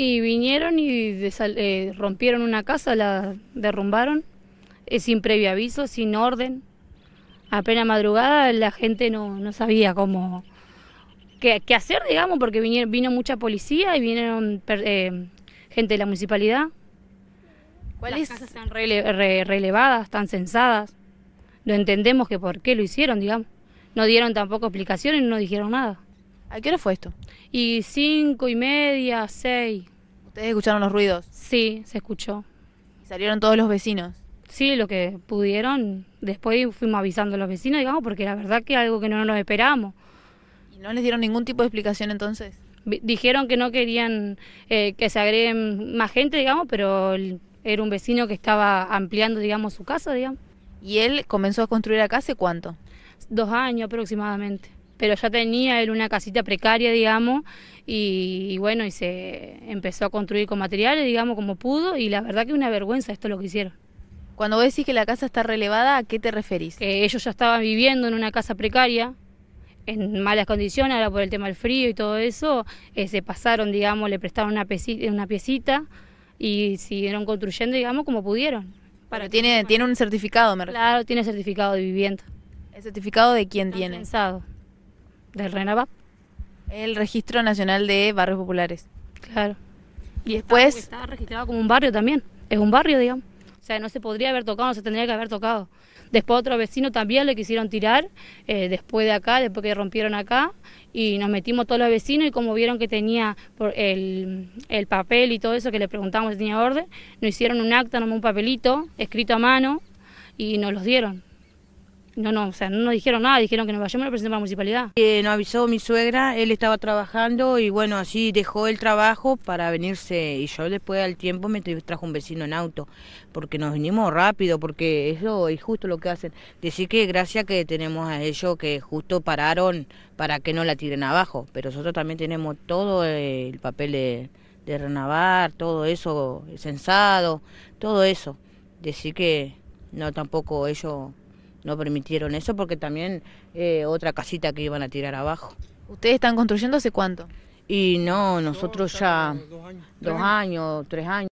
Y vinieron y eh, rompieron una casa, la derrumbaron, eh, sin previo aviso, sin orden. Apenas madrugada la gente no, no sabía cómo qué, qué, hacer, digamos, porque vinieron, vino mucha policía y vinieron eh, gente de la municipalidad. ¿Cuáles casas están relevadas, están censadas? No entendemos que por qué lo hicieron, digamos. No dieron tampoco explicaciones, no dijeron nada. ¿A qué hora fue esto? Y cinco y media, seis. ¿Ustedes escucharon los ruidos? Sí, se escuchó. ¿Y ¿Salieron todos los vecinos? Sí, lo que pudieron. Después fuimos avisando a los vecinos, digamos, porque la verdad que algo que no nos esperamos. ¿Y no les dieron ningún tipo de explicación entonces? dijeron que no querían eh, que se agreguen más gente, digamos, pero era un vecino que estaba ampliando, digamos, su casa, digamos. ¿Y él comenzó a construir acá hace cuánto? Dos años aproximadamente pero ya tenía él una casita precaria, digamos, y, bueno, y se empezó a construir con materiales, digamos, como pudo, y la verdad que una vergüenza esto lo que hicieron. Cuando vos decís que la casa está relevada, ¿a qué te referís? ellos ya estaban viviendo en una casa precaria, en malas condiciones, ahora por el tema del frío y todo eso, eh, se pasaron, digamos, le prestaron una, piecita, y siguieron construyendo, digamos, como pudieron. Pero tiene, tiene un certificado, me refiero. Claro, tiene certificado de vivienda. ¿El certificado de quién tiene? Pensado del El Registro Nacional de Barrios Populares. Claro. Y después... Pues, está, registrado como un barrio también. Es un barrio, digamos. O sea, no se podría haber tocado, no se tendría que haber tocado. Después otro vecino también le quisieron tirar, eh, después de acá, después que rompieron acá, y nos metimos todos los vecinos y como vieron que tenía por el, papel y todo eso, que le preguntamos si tenía orden, nos hicieron un acta, nomás un papelito, escrito a mano, y nos los dieron no, no, o sea, no nos dijeron nada, dijeron que nos vayamos a la a de la municipalidad. Eh, nos avisó mi suegra, él estaba trabajando y bueno, así dejó el trabajo para venirse y yo después al tiempo me trajo un vecino en auto, porque nos vinimos rápido, porque eso es justo lo que hacen. Decir que gracias que tenemos a ellos que justo pararon para que no la tiren abajo, pero nosotros también tenemos todo eh, el papel de, de renovar, todo eso, el censado, todo eso. Decir que no tampoco ellos no permitieron eso porque también eh, otra casita que iban a tirar abajo. ¿Ustedes están construyendo hace cuánto? Y no, nosotros ya años, dos años tres años.